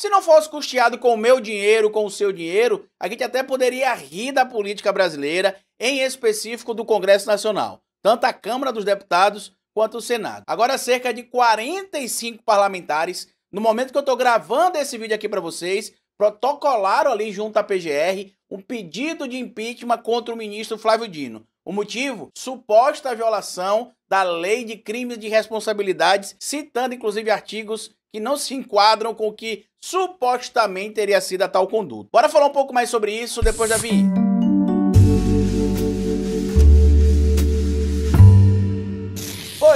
Se não fosse custeado com o meu dinheiro, com o seu dinheiro, a gente até poderia rir da política brasileira, em específico do Congresso Nacional, tanto a Câmara dos Deputados quanto o Senado. Agora, cerca de 45 parlamentares, no momento que eu estou gravando esse vídeo aqui para vocês, protocolaram ali junto à PGR um pedido de impeachment contra o ministro Flávio Dino. O motivo? Suposta violação da Lei de Crimes de Responsabilidades, citando inclusive artigos que não se enquadram com o que supostamente teria sido a tal conduta. Bora falar um pouco mais sobre isso depois da vinheta.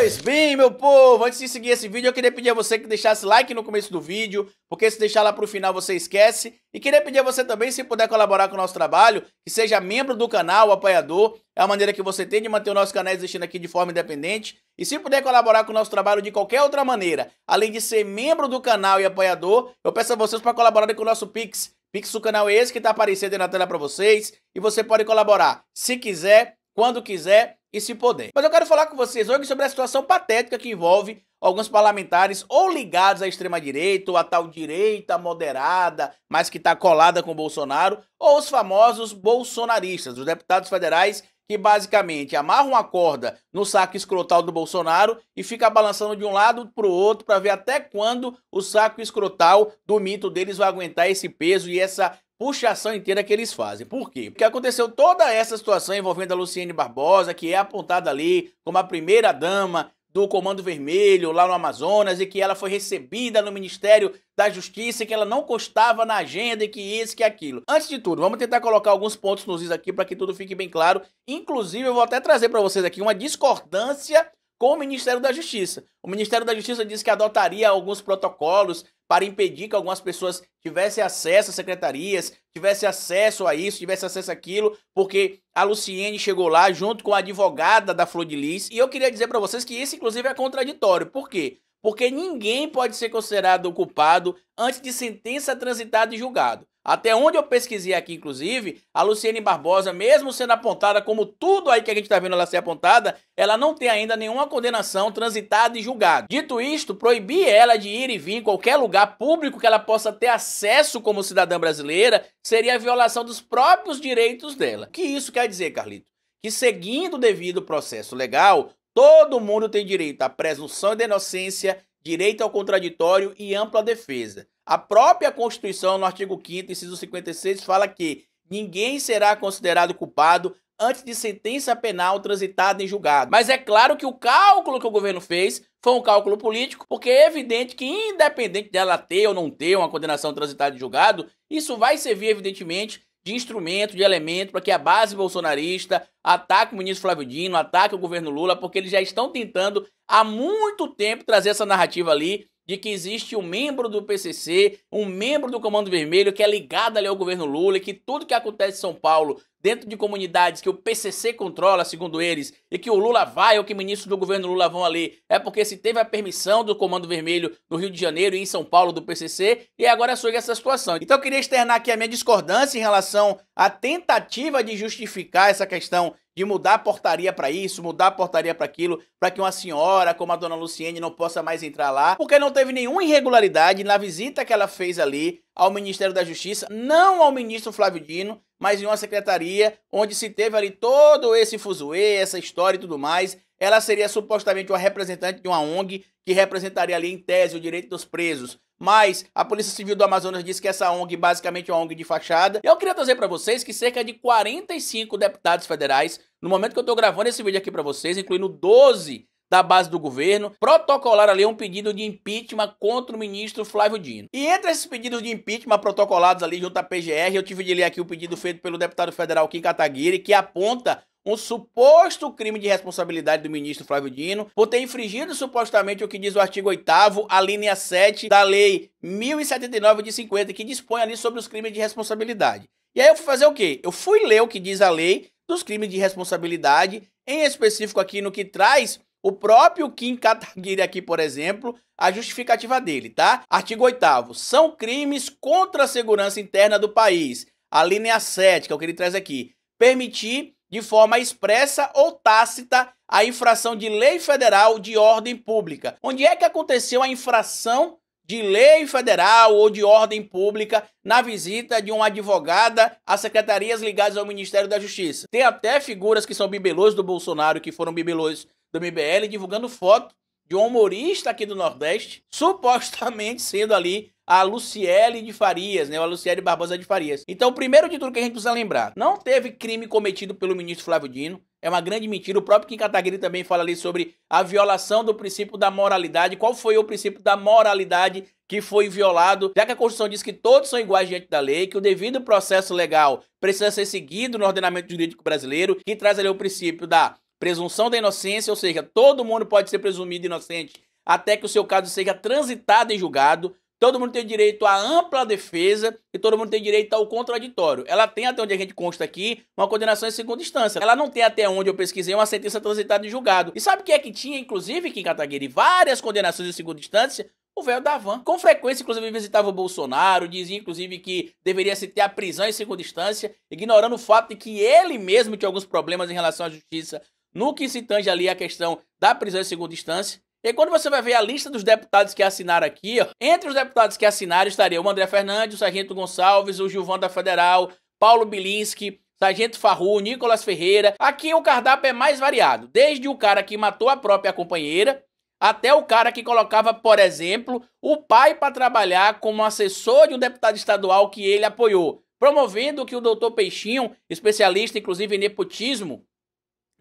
Pois bem, meu povo, antes de seguir esse vídeo, eu queria pedir a você que deixasse like no começo do vídeo, porque se deixar lá pro final você esquece. E queria pedir a você também, se puder colaborar com o nosso trabalho, que seja membro do canal, apoiador, é a maneira que você tem de manter o nosso canal existindo aqui de forma independente. E se puder colaborar com o nosso trabalho de qualquer outra maneira, além de ser membro do canal e apoiador, eu peço a vocês para colaborarem com o nosso Pix. Pix o canal é esse que está aparecendo aí na tela para vocês, e você pode colaborar se quiser, quando quiser e se puder. Mas eu quero falar com vocês hoje sobre a situação patética que envolve alguns parlamentares ou ligados à extrema-direita ou à tal direita moderada, mas que está colada com Bolsonaro, ou os famosos bolsonaristas, os deputados federais que basicamente amarram a corda no saco escrotal do Bolsonaro e fica balançando de um lado para o outro para ver até quando o saco escrotal do mito deles vai aguentar esse peso e essa puxação inteira que eles fazem. Por quê? Porque aconteceu toda essa situação envolvendo a Luciene Barbosa, que é apontada ali como a primeira dama do Comando Vermelho lá no Amazonas e que ela foi recebida no Ministério da Justiça e que ela não constava na agenda e que isso, que aquilo. Antes de tudo, vamos tentar colocar alguns pontos nos is aqui para que tudo fique bem claro. Inclusive, eu vou até trazer para vocês aqui uma discordância com o Ministério da Justiça. O Ministério da Justiça disse que adotaria alguns protocolos para impedir que algumas pessoas tivessem acesso a secretarias, tivessem acesso a isso, tivessem acesso àquilo, porque a Luciene chegou lá junto com a advogada da Flor de Lis. E eu queria dizer para vocês que isso, inclusive, é contraditório. Por quê? porque ninguém pode ser considerado culpado antes de sentença transitada e julgado. Até onde eu pesquisei aqui, inclusive, a Luciene Barbosa, mesmo sendo apontada como tudo aí que a gente está vendo ela ser apontada, ela não tem ainda nenhuma condenação transitada e julgada. Dito isto, proibir ela de ir e vir em qualquer lugar público que ela possa ter acesso como cidadã brasileira seria a violação dos próprios direitos dela. O que isso quer dizer, Carlito? Que seguindo o devido processo legal, Todo mundo tem direito à presunção de inocência, direito ao contraditório e ampla defesa. A própria Constituição, no artigo 5 inciso 56, fala que ninguém será considerado culpado antes de sentença penal transitada em julgado. Mas é claro que o cálculo que o governo fez foi um cálculo político, porque é evidente que, independente dela ter ou não ter uma condenação transitada em julgado, isso vai servir, evidentemente, de instrumento, de elemento, para que a base bolsonarista ataque o ministro Flávio Dino, ataque o governo Lula, porque eles já estão tentando há muito tempo trazer essa narrativa ali de que existe um membro do PCC, um membro do Comando Vermelho que é ligado ali ao governo Lula e que tudo que acontece em São Paulo dentro de comunidades que o PCC controla, segundo eles, e que o Lula vai ou que ministros do governo Lula vão ali, é porque se teve a permissão do Comando Vermelho no Rio de Janeiro e em São Paulo do PCC, e agora surge essa situação. Então eu queria externar aqui a minha discordância em relação à tentativa de justificar essa questão de mudar a portaria para isso, mudar a portaria para aquilo, para que uma senhora como a dona Luciene não possa mais entrar lá, porque não teve nenhuma irregularidade na visita que ela fez ali ao Ministério da Justiça, não ao ministro Flávio Dino, mas em uma secretaria onde se teve ali todo esse fuzuê, essa história e tudo mais. Ela seria supostamente uma representante de uma ONG que representaria ali em tese o direito dos presos. Mas a Polícia Civil do Amazonas disse que essa ONG basicamente é uma ONG de fachada. Eu queria trazer para vocês que cerca de 45 deputados federais, no momento que eu estou gravando esse vídeo aqui para vocês, incluindo 12 da base do governo, protocolar ali um pedido de impeachment contra o ministro Flávio Dino. E entre esses pedidos de impeachment protocolados ali junto à PGR, eu tive de ler aqui o pedido feito pelo deputado federal Kim Kataguiri, que aponta um suposto crime de responsabilidade do ministro Flávio Dino por ter infringido supostamente o que diz o artigo 8 a linha 7 da lei 1079 de 50, que dispõe ali sobre os crimes de responsabilidade. E aí eu fui fazer o quê? Eu fui ler o que diz a lei dos crimes de responsabilidade, em específico aqui no que traz o próprio Kim Kataguiri aqui, por exemplo, a justificativa dele, tá? Artigo 8 são crimes contra a segurança interna do país. A linha 7, que é o que ele traz aqui, permitir de forma expressa ou tácita a infração de lei federal de ordem pública. Onde é que aconteceu a infração de lei federal ou de ordem pública na visita de uma advogada às secretarias ligadas ao Ministério da Justiça. Tem até figuras que são bibelôs do Bolsonaro, que foram bibelôs do MBL divulgando foto de um humorista aqui do Nordeste, supostamente sendo ali a Luciele de Farias, né? A Luciele Barbosa de Farias. Então, primeiro de tudo que a gente precisa lembrar, não teve crime cometido pelo ministro Flávio Dino. É uma grande mentira. O próprio Kim Kataguiri também fala ali sobre a violação do princípio da moralidade. Qual foi o princípio da moralidade que foi violado? Já que a Constituição diz que todos são iguais diante da lei, que o devido processo legal precisa ser seguido no ordenamento jurídico brasileiro, que traz ali o princípio da Presunção da inocência, ou seja, todo mundo pode ser presumido inocente até que o seu caso seja transitado em julgado. Todo mundo tem direito à ampla defesa e todo mundo tem direito ao contraditório. Ela tem, até onde a gente consta aqui, uma condenação em segunda instância. Ela não tem, até onde eu pesquisei, uma sentença transitada em julgado. E sabe o que é que tinha, inclusive, aqui em Cataguiri? Várias condenações em segunda instância o velho da van. Com frequência, inclusive, visitava o Bolsonaro, dizia, inclusive, que deveria se ter a prisão em segunda instância, ignorando o fato de que ele mesmo tinha alguns problemas em relação à justiça no que se tange ali a questão da prisão em segunda instância. E quando você vai ver a lista dos deputados que assinaram aqui, ó, entre os deputados que assinaram estaria o André Fernandes, o Sargento Gonçalves, o Gilvão da Federal, Paulo Bilinski, Sargento Farru, Nicolas Ferreira. Aqui o cardápio é mais variado, desde o cara que matou a própria companheira até o cara que colocava, por exemplo, o pai para trabalhar como assessor de um deputado estadual que ele apoiou, promovendo que o doutor Peixinho, especialista inclusive em nepotismo,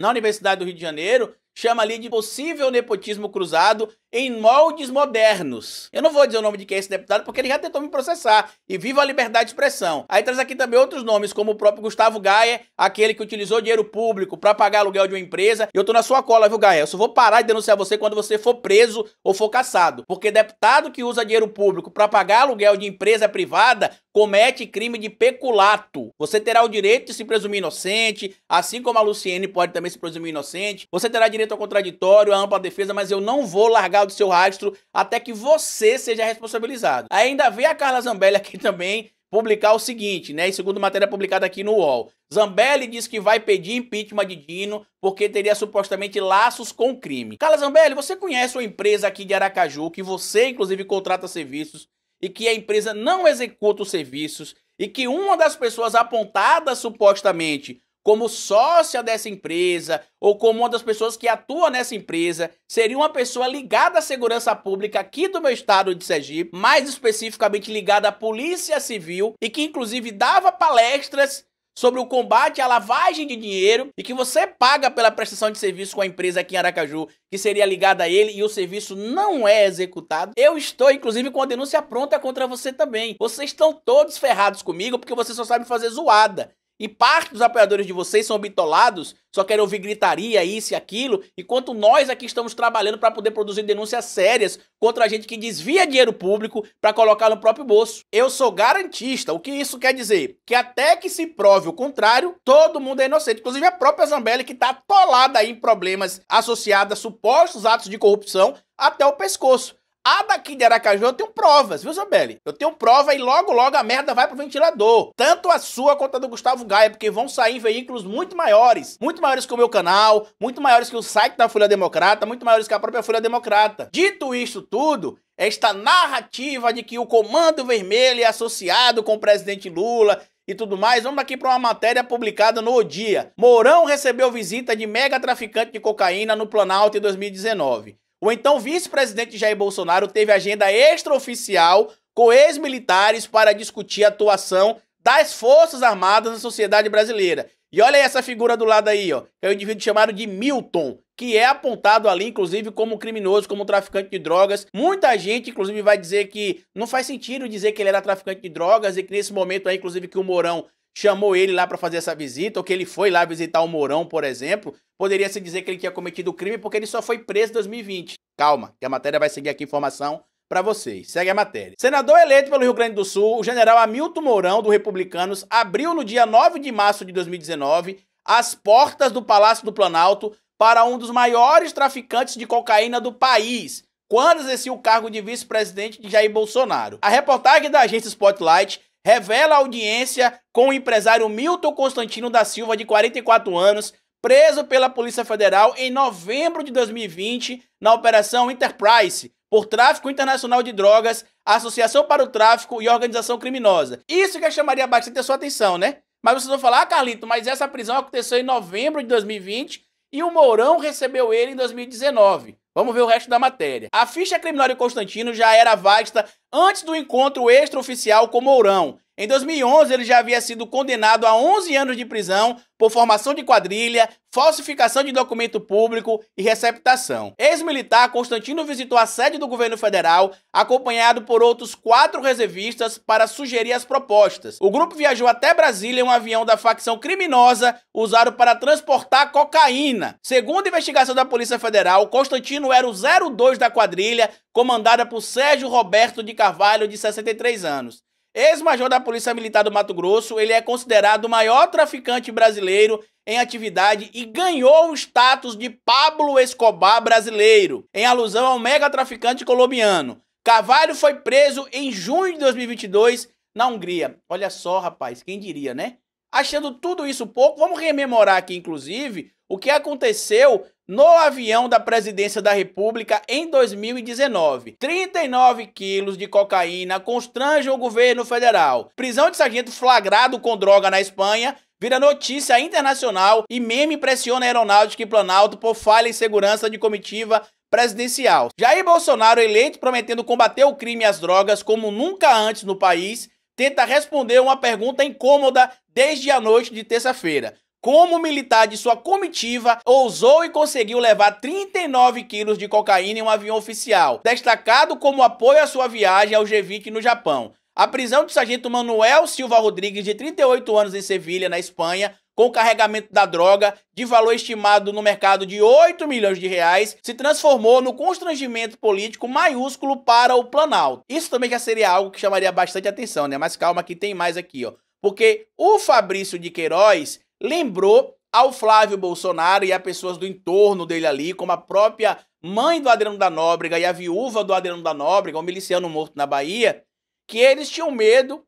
na Universidade do Rio de Janeiro, chama ali de possível nepotismo cruzado em moldes modernos. Eu não vou dizer o nome de quem é esse deputado, porque ele já tentou me processar. E viva a liberdade de expressão. Aí traz aqui também outros nomes, como o próprio Gustavo Gaia, aquele que utilizou dinheiro público para pagar aluguel de uma empresa. Eu tô na sua cola, viu, Gaia? Eu só vou parar de denunciar você quando você for preso ou for caçado. Porque deputado que usa dinheiro público para pagar aluguel de empresa privada comete crime de peculato. Você terá o direito de se presumir inocente, assim como a Luciene pode também se presumir inocente. Você terá direito ao contraditório, à ampla defesa, mas eu não vou largar do seu rastro até que você seja responsabilizado. Ainda vê a Carla Zambelli aqui também publicar o seguinte, né? E segundo matéria publicada aqui no UOL. Zambelli diz que vai pedir impeachment de Dino porque teria supostamente laços com o crime. Carla Zambelli, você conhece uma empresa aqui de Aracaju que você, inclusive, contrata serviços e que a empresa não executa os serviços e que uma das pessoas apontadas supostamente como sócia dessa empresa ou como uma das pessoas que atua nessa empresa, seria uma pessoa ligada à segurança pública aqui do meu estado de Sergipe, mais especificamente ligada à Polícia Civil e que inclusive dava palestras sobre o combate à lavagem de dinheiro e que você paga pela prestação de serviço com a empresa aqui em Aracaju, que seria ligada a ele e o serviço não é executado. Eu estou, inclusive, com a denúncia pronta contra você também. Vocês estão todos ferrados comigo porque vocês só sabem fazer zoada e parte dos apoiadores de vocês são bitolados, só querem ouvir gritaria, isso e aquilo, enquanto nós aqui estamos trabalhando para poder produzir denúncias sérias contra a gente que desvia dinheiro público para colocar no próprio bolso. Eu sou garantista. O que isso quer dizer? Que até que se prove o contrário, todo mundo é inocente. Inclusive a própria Zambelli, que está atolada em problemas associados a supostos atos de corrupção até o pescoço. A daqui de Aracaju eu tenho provas, viu, Isabelle? Eu tenho prova e logo, logo a merda vai pro ventilador. Tanto a sua quanto a do Gustavo Gaia, porque vão sair veículos muito maiores. Muito maiores que o meu canal, muito maiores que o site da Folha Democrata, muito maiores que a própria Folha Democrata. Dito isso tudo, esta narrativa de que o Comando Vermelho é associado com o presidente Lula e tudo mais. Vamos aqui para uma matéria publicada no o Dia. Mourão recebeu visita de mega traficante de cocaína no Planalto em 2019. O então vice-presidente Jair Bolsonaro teve agenda extraoficial com ex-militares para discutir a atuação das Forças Armadas na sociedade brasileira. E olha aí essa figura do lado aí, ó. É o indivíduo chamado de Milton, que é apontado ali, inclusive, como criminoso, como traficante de drogas. Muita gente, inclusive, vai dizer que não faz sentido dizer que ele era traficante de drogas e que nesse momento aí, inclusive, que o Mourão chamou ele lá para fazer essa visita, ou que ele foi lá visitar o Mourão, por exemplo, poderia se dizer que ele tinha cometido crime porque ele só foi preso em 2020. Calma, que a matéria vai seguir aqui informação para vocês. Segue a matéria. Senador eleito pelo Rio Grande do Sul, o general Hamilton Mourão, do Republicanos, abriu no dia 9 de março de 2019 as portas do Palácio do Planalto para um dos maiores traficantes de cocaína do país, quando exercia o cargo de vice-presidente de Jair Bolsonaro. A reportagem da agência Spotlight revela audiência com o empresário Milton Constantino da Silva, de 44 anos, preso pela Polícia Federal em novembro de 2020 na Operação Enterprise, por tráfico internacional de drogas, associação para o tráfico e organização criminosa. Isso que eu chamaria bastante a sua atenção, né? Mas vocês vão falar, ah, Carlito, mas essa prisão aconteceu em novembro de 2020 e o Mourão recebeu ele em 2019. Vamos ver o resto da matéria. A ficha criminal de Constantino já era vasta antes do encontro extraoficial com Mourão. Em 2011, ele já havia sido condenado a 11 anos de prisão por formação de quadrilha, falsificação de documento público e receptação. Ex-militar Constantino visitou a sede do governo federal, acompanhado por outros quatro reservistas, para sugerir as propostas. O grupo viajou até Brasília em um avião da facção criminosa usado para transportar cocaína. Segundo a investigação da Polícia Federal, Constantino era o 02 da quadrilha, comandada por Sérgio Roberto de Carvalho, de 63 anos. Ex-major da Polícia Militar do Mato Grosso, ele é considerado o maior traficante brasileiro em atividade e ganhou o status de Pablo Escobar brasileiro, em alusão ao mega traficante colombiano. Carvalho foi preso em junho de 2022 na Hungria. Olha só, rapaz, quem diria, né? Achando tudo isso pouco, vamos rememorar aqui, inclusive, o que aconteceu no avião da presidência da República em 2019. 39 quilos de cocaína constrange o governo federal. Prisão de sargento flagrado com droga na Espanha vira notícia internacional e meme pressiona a aeronáutica e Planalto por falha em segurança de comitiva presidencial. Jair Bolsonaro, eleito prometendo combater o crime e as drogas como nunca antes no país, tenta responder uma pergunta incômoda desde a noite de terça-feira como militar de sua comitiva, ousou e conseguiu levar 39 quilos de cocaína em um avião oficial, destacado como apoio à sua viagem ao G20 no Japão. A prisão do sargento Manuel Silva Rodrigues, de 38 anos, em Sevilha, na Espanha, com o carregamento da droga, de valor estimado no mercado de 8 milhões de reais, se transformou no constrangimento político maiúsculo para o Planalto. Isso também já seria algo que chamaria bastante atenção, né? Mas calma que tem mais aqui, ó. Porque o Fabrício de Queiroz lembrou ao Flávio Bolsonaro e a pessoas do entorno dele ali, como a própria mãe do Adriano da Nóbrega e a viúva do Adriano da Nóbrega, um miliciano morto na Bahia, que eles tinham medo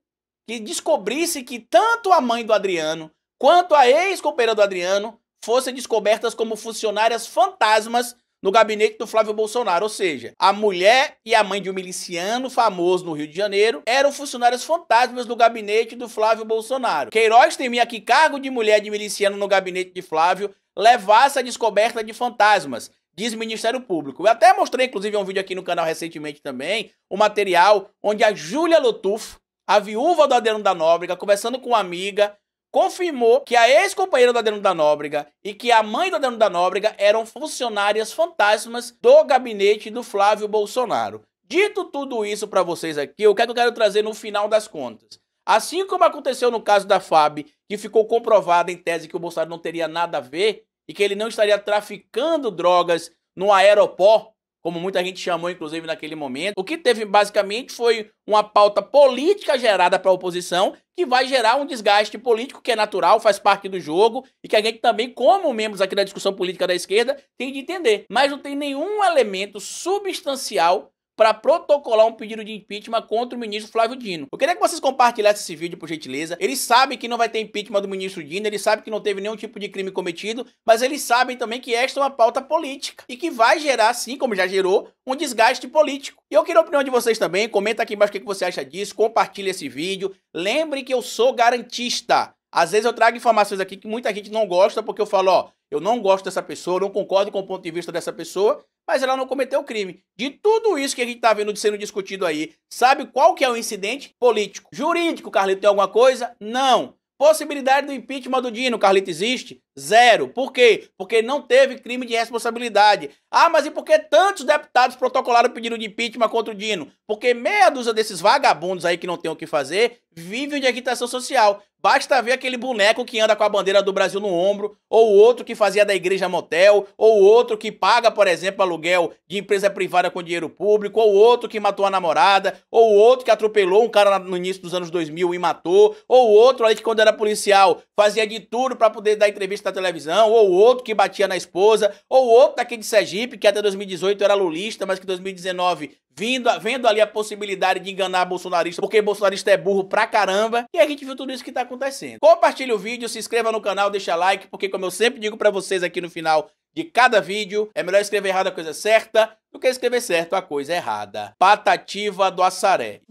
que descobrisse que tanto a mãe do Adriano quanto a ex-companheira do Adriano fossem descobertas como funcionárias fantasmas no gabinete do Flávio Bolsonaro. Ou seja, a mulher e a mãe de um miliciano famoso no Rio de Janeiro eram funcionários fantasmas do gabinete do Flávio Bolsonaro. Queiroz temia que cargo de mulher de miliciano no gabinete de Flávio levasse a descoberta de fantasmas. Diz o Ministério Público. Eu até mostrei, inclusive, um vídeo aqui no canal recentemente também, um material onde a Júlia Lotufo, a viúva do Adriano da Nóbrega, conversando com uma amiga, confirmou que a ex-companheira do Adriano da Nóbrega e que a mãe do Adriano da Nóbrega eram funcionárias fantasmas do gabinete do Flávio Bolsonaro. Dito tudo isso para vocês aqui, o que, é que eu quero trazer no final das contas? Assim como aconteceu no caso da FAB, que ficou comprovada em tese que o Bolsonaro não teria nada a ver e que ele não estaria traficando drogas no aeroporto, como muita gente chamou, inclusive, naquele momento. O que teve, basicamente, foi uma pauta política gerada para a oposição, que vai gerar um desgaste político que é natural, faz parte do jogo, e que a gente também, como membros aqui da discussão política da esquerda, tem de entender. Mas não tem nenhum elemento substancial para protocolar um pedido de impeachment contra o ministro Flávio Dino. Eu queria que vocês compartilhassem esse vídeo, por gentileza. Eles sabem que não vai ter impeachment do ministro Dino, eles sabem que não teve nenhum tipo de crime cometido, mas eles sabem também que esta é uma pauta política e que vai gerar, sim, como já gerou, um desgaste político. E eu queria a opinião de vocês também, comenta aqui embaixo o que você acha disso, compartilha esse vídeo. Lembre que eu sou garantista. Às vezes eu trago informações aqui que muita gente não gosta, porque eu falo, ó, eu não gosto dessa pessoa, não concordo com o ponto de vista dessa pessoa, mas ela não cometeu crime. De tudo isso que a gente está vendo sendo discutido aí, sabe qual que é o incidente? Político. Jurídico, Carlito, tem alguma coisa? Não. Possibilidade do impeachment do Dino, Carlito, existe? Zero. Por quê? Porque não teve crime de responsabilidade. Ah, mas e por que tantos deputados protocolaram pedido de impeachment contra o Dino? Porque meia dúzia desses vagabundos aí que não tem o que fazer vivem de agitação social. Basta ver aquele boneco que anda com a bandeira do Brasil no ombro, ou outro que fazia da igreja motel, ou outro que paga, por exemplo, aluguel de empresa privada com dinheiro público, ou outro que matou a namorada, ou outro que atropelou um cara no início dos anos 2000 e matou, ou outro ali que quando era policial fazia de tudo para poder dar entrevista na televisão, ou outro que batia na esposa, ou outro daqui de Sergipe que até 2018 era lulista, mas que 2019 vindo, vendo ali a possibilidade de enganar bolsonarista, porque bolsonarista é burro pra caramba, e a gente viu tudo isso que tá acontecendo. Compartilhe o vídeo, se inscreva no canal, deixa like, porque como eu sempre digo para vocês aqui no final de cada vídeo, é melhor escrever errado a coisa certa do que escrever certo a coisa errada. Patativa do Assaré.